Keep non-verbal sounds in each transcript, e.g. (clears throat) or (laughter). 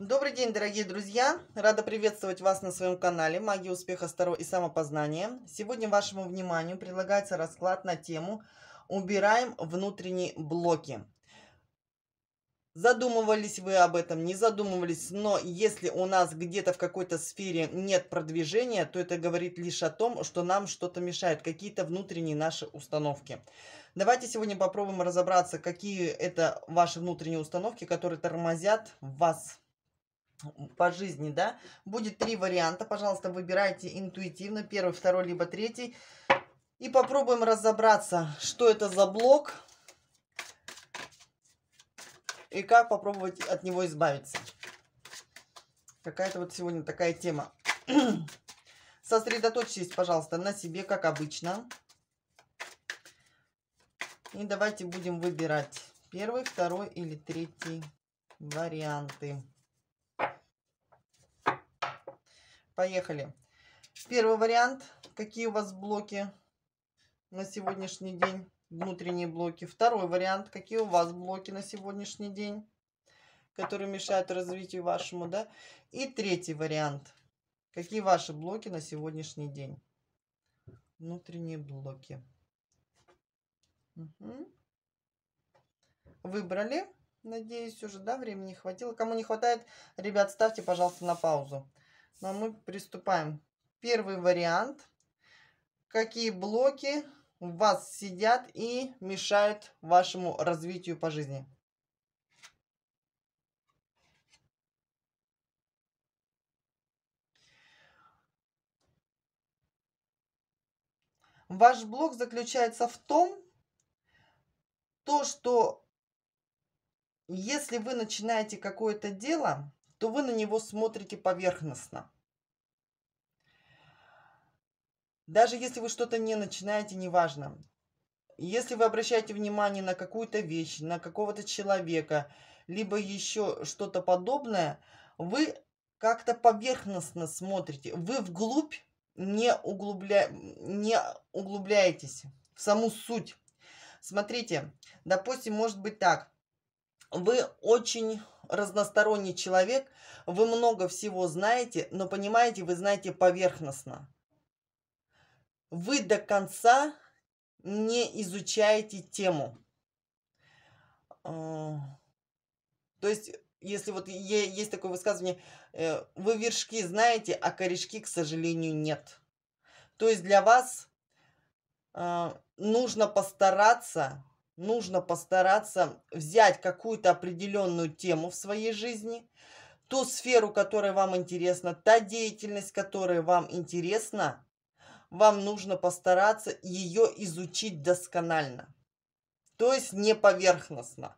Добрый день, дорогие друзья! Рада приветствовать вас на своем канале «Магия успеха, старого и самопознания». Сегодня вашему вниманию предлагается расклад на тему «Убираем внутренние блоки». Задумывались вы об этом, не задумывались, но если у нас где-то в какой-то сфере нет продвижения, то это говорит лишь о том, что нам что-то мешает, какие-то внутренние наши установки. Давайте сегодня попробуем разобраться, какие это ваши внутренние установки, которые тормозят вас по жизни, да. Будет три варианта, пожалуйста, выбирайте интуитивно, первый, второй, либо третий. И попробуем разобраться, что это за блок и как попробовать от него избавиться. Какая-то вот сегодня такая тема. (clears throat) Сосредоточьтесь, пожалуйста, на себе, как обычно. И давайте будем выбирать первый, второй или третий варианты. Поехали. Первый вариант. Какие у вас блоки на сегодняшний день? Внутренние блоки. Второй вариант. Какие у вас блоки на сегодняшний день? Которые мешают развитию вашему, да? И третий вариант. Какие ваши блоки на сегодняшний день? Внутренние блоки. Угу. Выбрали. Надеюсь, уже, да, времени хватило. Кому не хватает, ребят, ставьте, пожалуйста, на паузу. Но мы приступаем. Первый вариант. Какие блоки у вас сидят и мешают вашему развитию по жизни? Ваш блок заключается в том, то, что если вы начинаете какое-то дело, то вы на него смотрите поверхностно. Даже если вы что-то не начинаете, неважно. Если вы обращаете внимание на какую-то вещь, на какого-то человека, либо еще что-то подобное, вы как-то поверхностно смотрите. Вы вглубь не, углубля... не углубляетесь в саму суть. Смотрите, допустим, может быть так. Вы очень разносторонний человек, вы много всего знаете, но понимаете, вы знаете поверхностно. Вы до конца не изучаете тему. А, то есть, если вот есть такое высказывание, э, вы вершки знаете, а корешки, к сожалению, нет. То есть для вас а, нужно постараться нужно постараться взять какую-то определенную тему в своей жизни, ту сферу, которая вам интересна, та деятельность, которая вам интересна, вам нужно постараться ее изучить досконально. То есть не поверхностно.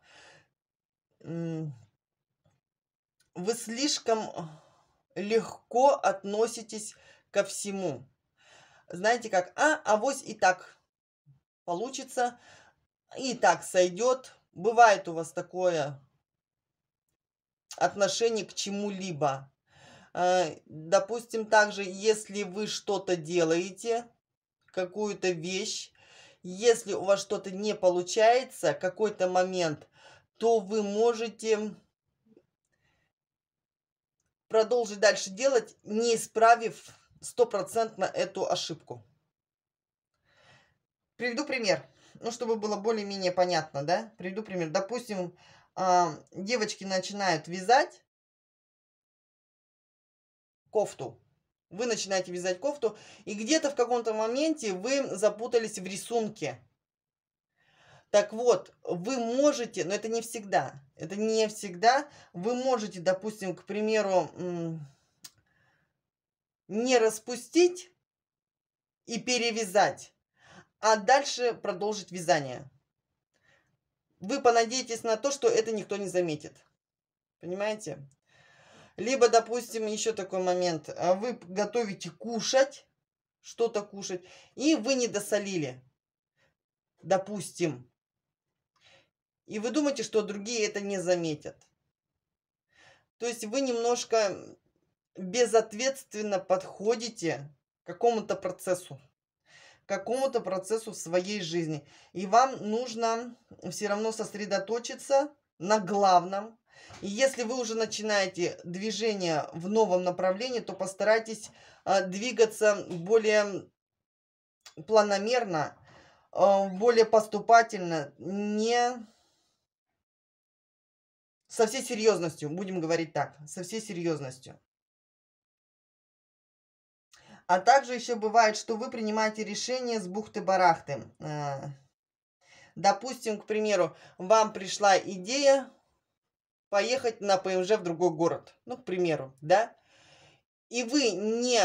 Вы слишком легко относитесь ко всему. Знаете как, а, авось и так получится – и так сойдет. Бывает у вас такое отношение к чему-либо. Э, допустим, также, если вы что-то делаете, какую-то вещь, если у вас что-то не получается, какой-то момент, то вы можете продолжить дальше делать, не исправив стопроцентно эту ошибку. Приведу пример ну, чтобы было более-менее понятно, да, приведу пример. Допустим, а, девочки начинают вязать кофту. Вы начинаете вязать кофту, и где-то в каком-то моменте вы запутались в рисунке. Так вот, вы можете, но это не всегда, это не всегда, вы можете, допустим, к примеру, не распустить и перевязать а дальше продолжить вязание. Вы понадеетесь на то, что это никто не заметит. Понимаете? Либо, допустим, еще такой момент. А вы готовите кушать, что-то кушать, и вы не досолили. Допустим. И вы думаете, что другие это не заметят. То есть вы немножко безответственно подходите к какому-то процессу какому-то процессу в своей жизни. И вам нужно все равно сосредоточиться на главном. И если вы уже начинаете движение в новом направлении, то постарайтесь а, двигаться более планомерно, а, более поступательно, не со всей серьезностью, будем говорить так, со всей серьезностью. А также еще бывает, что вы принимаете решение с бухты-барахты. Э, допустим, к примеру, вам пришла идея поехать на ПМЖ в другой город. Ну, к примеру, да? И вы, не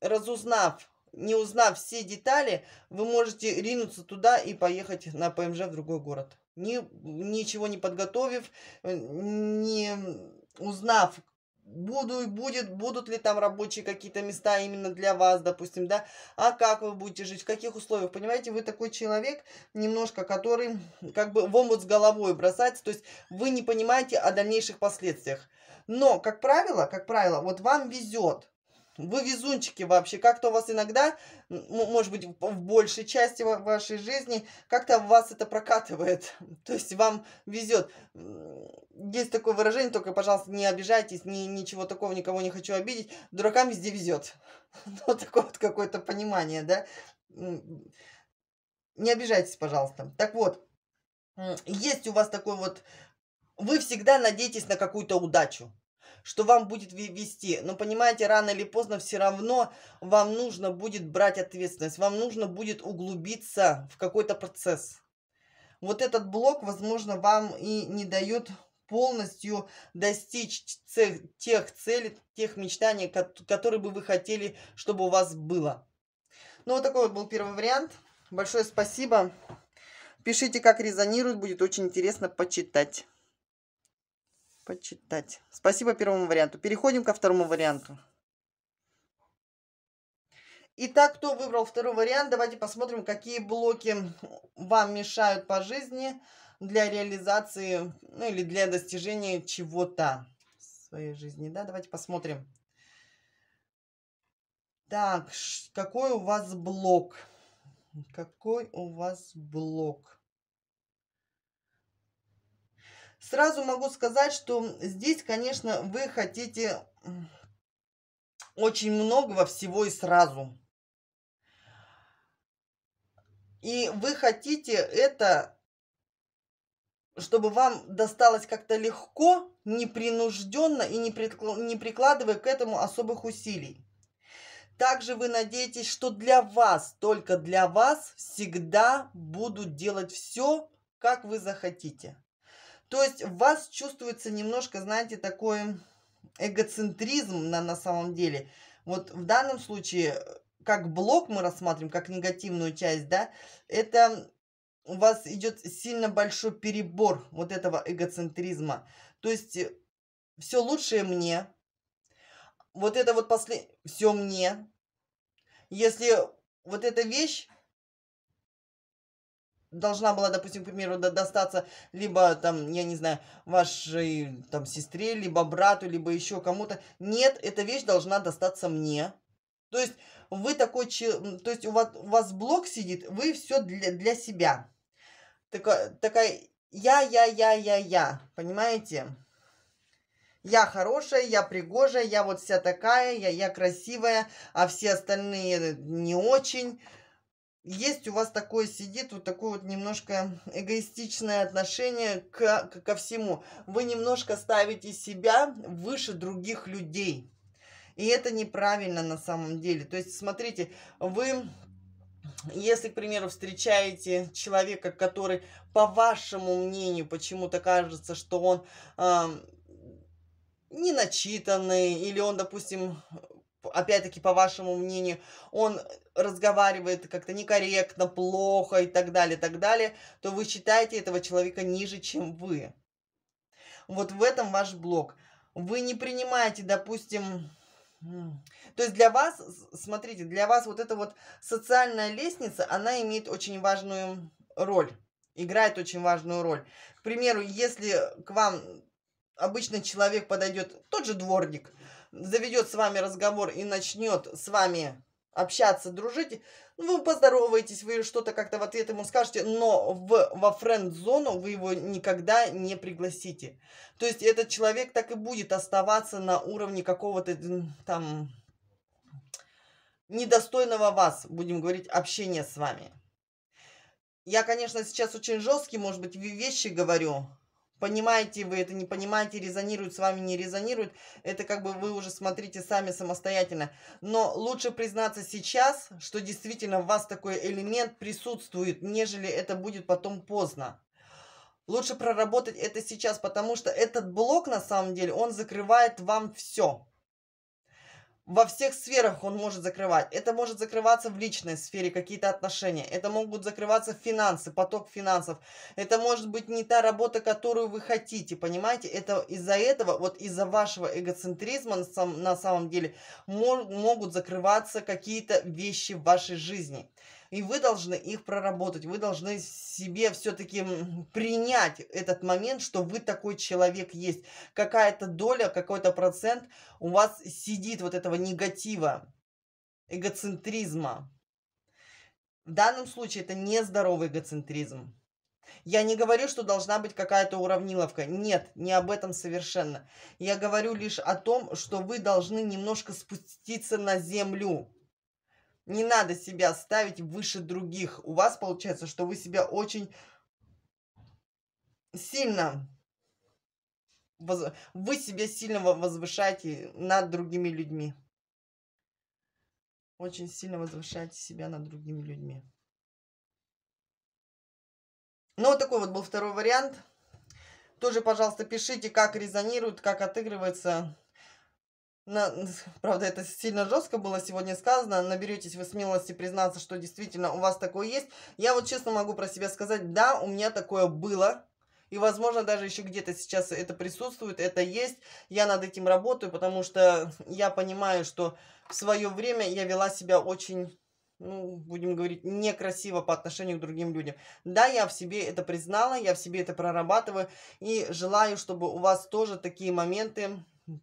разузнав, не узнав все детали, вы можете ринуться туда и поехать на ПМЖ в другой город. Ни, ничего не подготовив, э, не узнав, буду, будет, будут ли там рабочие какие-то места именно для вас, допустим, да, а как вы будете жить, в каких условиях, понимаете, вы такой человек немножко, который как бы в омут с головой бросается, то есть вы не понимаете о дальнейших последствиях. Но, как правило, как правило, вот вам везет, вы везунчики вообще. Как-то у вас иногда, может быть, в большей части вашей жизни, как-то вас это прокатывает. (laughs) То есть вам везет. Есть такое выражение, только, пожалуйста, не обижайтесь, ни, ничего такого, никого не хочу обидеть. Дуракам везде везет. Вот (laughs) ну, такое вот какое-то понимание, да? Не обижайтесь, пожалуйста. Так вот, есть у вас такой вот... Вы всегда надеетесь на какую-то удачу что вам будет вести. Но понимаете, рано или поздно все равно вам нужно будет брать ответственность, вам нужно будет углубиться в какой-то процесс. Вот этот блок, возможно, вам и не дает полностью достичь тех целей, тех мечтаний, которые бы вы хотели, чтобы у вас было. Ну, вот такой вот был первый вариант. Большое спасибо. Пишите, как резонирует, будет очень интересно почитать. Почитать. Спасибо первому варианту. Переходим ко второму варианту. Итак, кто выбрал второй вариант, давайте посмотрим, какие блоки вам мешают по жизни для реализации, ну или для достижения чего-то в своей жизни. Да, давайте посмотрим. Так, какой у вас блок? Какой у вас блок? Сразу могу сказать, что здесь, конечно, вы хотите очень многого всего и сразу. И вы хотите это, чтобы вам досталось как-то легко, непринужденно и не, не прикладывая к этому особых усилий. Также вы надеетесь, что для вас, только для вас, всегда будут делать все, как вы захотите. То есть в вас чувствуется немножко, знаете, такой эгоцентризм на, на самом деле. Вот в данном случае, э, как блок мы рассматриваем, как негативную часть, да, это у вас идет сильно большой перебор вот этого эгоцентризма. То есть э, все лучшее мне. Вот это вот после... Все мне. Если вот эта вещь должна была, допустим, к примеру, достаться либо, там, я не знаю, вашей, там, сестре, либо брату, либо еще кому-то. Нет, эта вещь должна достаться мне. То есть вы такой, то есть у вас, у вас блок сидит, вы все для, для себя. Такая, такая я, я, я, я, я, понимаете? Я хорошая, я пригожая, я вот вся такая, я, я красивая, а все остальные не очень есть у вас такое, сидит вот такое вот немножко эгоистичное отношение к, ко всему. Вы немножко ставите себя выше других людей. И это неправильно на самом деле. То есть, смотрите, вы, если, к примеру, встречаете человека, который, по вашему мнению, почему-то кажется, что он э, начитанный или он, допустим, опять-таки, по вашему мнению, он разговаривает как-то некорректно, плохо и так далее, так далее, то вы считаете этого человека ниже, чем вы. Вот в этом ваш блок. Вы не принимаете, допустим, то есть для вас, смотрите, для вас вот эта вот социальная лестница, она имеет очень важную роль, играет очень важную роль. К примеру, если к вам обычно человек подойдет, тот же дворник, заведет с вами разговор и начнет с вами общаться, дружить, ну, вы поздороваетесь, вы что-то как-то в ответ ему скажете, но в, во френд-зону вы его никогда не пригласите. То есть этот человек так и будет оставаться на уровне какого-то там недостойного вас, будем говорить, общения с вами. Я, конечно, сейчас очень жесткий, может быть, вещи говорю, понимаете вы это, не понимаете, резонирует с вами, не резонирует, это как бы вы уже смотрите сами самостоятельно. Но лучше признаться сейчас, что действительно в вас такой элемент присутствует, нежели это будет потом поздно. Лучше проработать это сейчас, потому что этот блок на самом деле, он закрывает вам все во всех сферах он может закрывать. Это может закрываться в личной сфере, какие-то отношения. Это могут закрываться финансы, поток финансов. Это может быть не та работа, которую вы хотите, понимаете? Это из-за этого, вот из-за вашего эгоцентризма на, самом на самом деле, мор, могут закрываться какие-то вещи в вашей жизни и вы должны их проработать, вы должны себе все-таки принять этот момент, что вы такой человек есть. Какая-то доля, какой-то процент у вас сидит вот этого негатива, эгоцентризма. В данном случае это нездоровый эгоцентризм. Я не говорю, что должна быть какая-то уравниловка. Нет, не об этом совершенно. Я говорю лишь о том, что вы должны немножко спуститься на землю. Не надо себя ставить выше других. У вас получается, что вы себя очень сильно воз... вы себя сильно возвышаете над другими людьми. Очень сильно возвышаете себя над другими людьми. Ну, вот такой вот был второй вариант. Тоже, пожалуйста, пишите, как резонирует, как отыгрывается на, правда, это сильно жестко было сегодня сказано. Наберетесь вы смелости признаться, что действительно у вас такое есть. Я вот честно могу про себя сказать, да, у меня такое было. И, возможно, даже еще где-то сейчас это присутствует, это есть. Я над этим работаю, потому что я понимаю, что в свое время я вела себя очень ну, будем говорить, некрасиво по отношению к другим людям. Да, я в себе это признала, я в себе это прорабатываю и желаю, чтобы у вас тоже такие моменты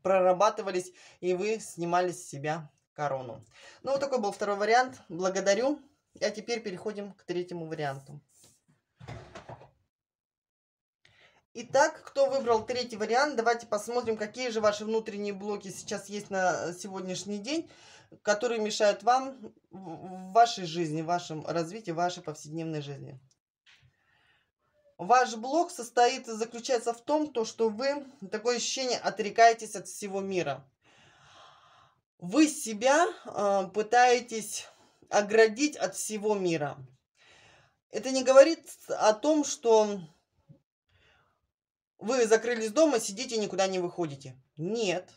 прорабатывались, и вы снимали с себя корону. Ну, вот такой был второй вариант. Благодарю. А теперь переходим к третьему варианту. Итак, кто выбрал третий вариант, давайте посмотрим, какие же ваши внутренние блоки сейчас есть на сегодняшний день, которые мешают вам в вашей жизни, в вашем развитии, в вашей повседневной жизни. Ваш блок состоит, и заключается в том, то, что вы такое ощущение отрекаетесь от всего мира. Вы себя э, пытаетесь оградить от всего мира. Это не говорит о том, что вы закрылись дома, сидите и никуда не выходите. Нет.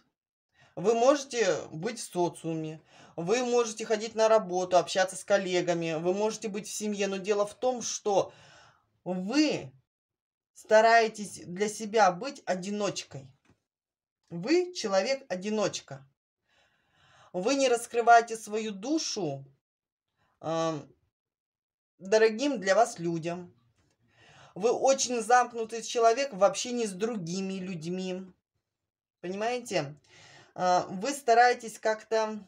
Вы можете быть в социуме, вы можете ходить на работу, общаться с коллегами, вы можете быть в семье, но дело в том, что вы стараетесь для себя быть одиночкой. Вы человек-одиночка. Вы не раскрываете свою душу э, дорогим для вас людям. Вы очень замкнутый человек в общении с другими людьми. Понимаете? Э, вы стараетесь как-то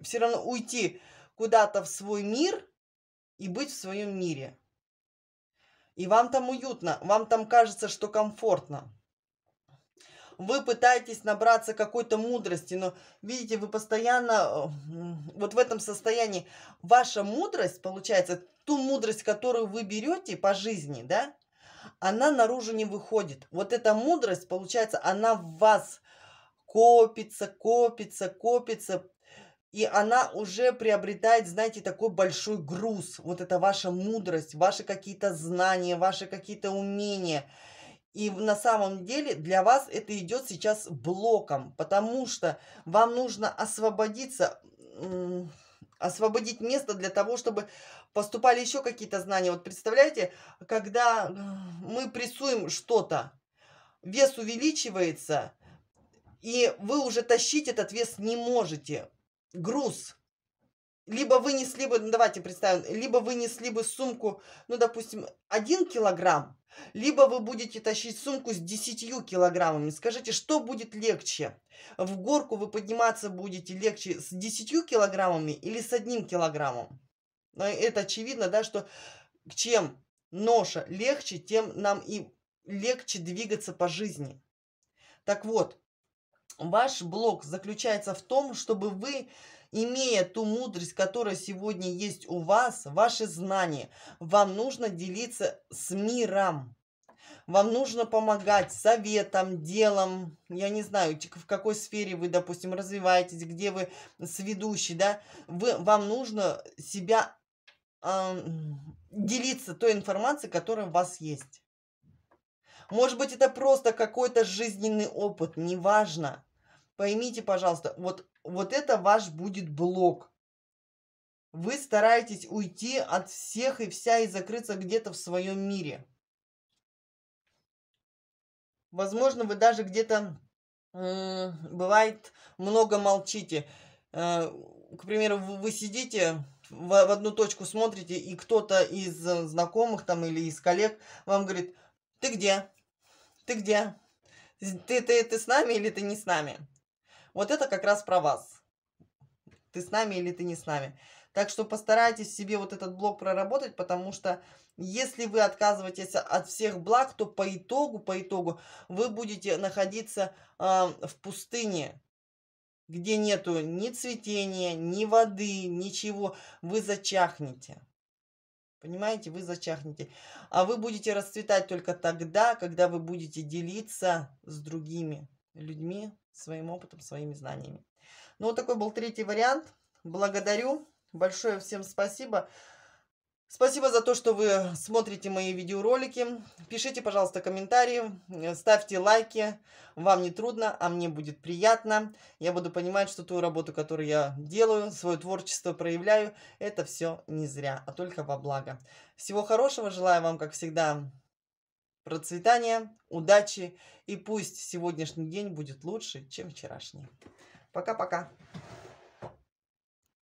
все равно уйти куда-то в свой мир и быть в своем мире. И вам там уютно, вам там кажется, что комфортно. Вы пытаетесь набраться какой-то мудрости, но видите, вы постоянно э, вот в этом состоянии. Ваша мудрость, получается, ту мудрость, которую вы берете по жизни, да, она наружу не выходит. Вот эта мудрость, получается, она в вас копится, копится, копится, и она уже приобретает, знаете, такой большой груз. Вот это ваша мудрость, ваши какие-то знания, ваши какие-то умения. И на самом деле для вас это идет сейчас блоком, потому что вам нужно освободиться, освободить место для того, чтобы поступали еще какие-то знания. Вот представляете, когда э, мы прессуем что-то, вес увеличивается, и вы уже тащить этот вес не можете груз. Либо вынесли бы, ну, давайте представим, либо вынесли бы сумку, ну, допустим, 1 килограмм, либо вы будете тащить сумку с 10 килограммами. Скажите, что будет легче? В горку вы подниматься будете легче с 10 килограммами или с 1 килограммом? Это очевидно, да, что чем ноша легче, тем нам и легче двигаться по жизни. Так вот, Ваш блок заключается в том, чтобы вы, имея ту мудрость, которая сегодня есть у вас, ваши знания, вам нужно делиться с миром. Вам нужно помогать советом, делом, я не знаю, в какой сфере вы, допустим, развиваетесь, где вы с ведущей, да, вы, вам нужно себя э, делиться той информацией, которая у вас есть. Может быть, это просто какой-то жизненный опыт, неважно. Поймите, пожалуйста, вот, вот это ваш будет блок. Вы стараетесь уйти от всех и вся и закрыться где-то в своем мире. Возможно, вы даже где-то, бывает, много молчите. Э, к примеру, вы сидите в, в одну точку смотрите, и кто-то из э, знакомых там или из коллег вам говорит, ты где? Ты где? Ты, ты, ты с нами или ты не с нами? Вот это как раз про вас. Ты с нами или ты не с нами. Так что постарайтесь себе вот этот блок проработать, потому что если вы отказываетесь от всех благ, то по итогу, по итогу вы будете находиться э, в пустыне, где нету ни цветения, ни воды, ничего. Вы зачахнете. Понимаете, вы зачахнете. А вы будете расцветать только тогда, когда вы будете делиться с другими людьми своим опытом, своими знаниями. Ну, вот такой был третий вариант. Благодарю. Большое всем спасибо. Спасибо за то, что вы смотрите мои видеоролики. Пишите, пожалуйста, комментарии, ставьте лайки. Вам не трудно, а мне будет приятно. Я буду понимать, что ту работу, которую я делаю, свое творчество проявляю, это все не зря, а только во благо. Всего хорошего желаю вам, как всегда, процветания, удачи. И пусть сегодняшний день будет лучше, чем вчерашний. Пока-пока.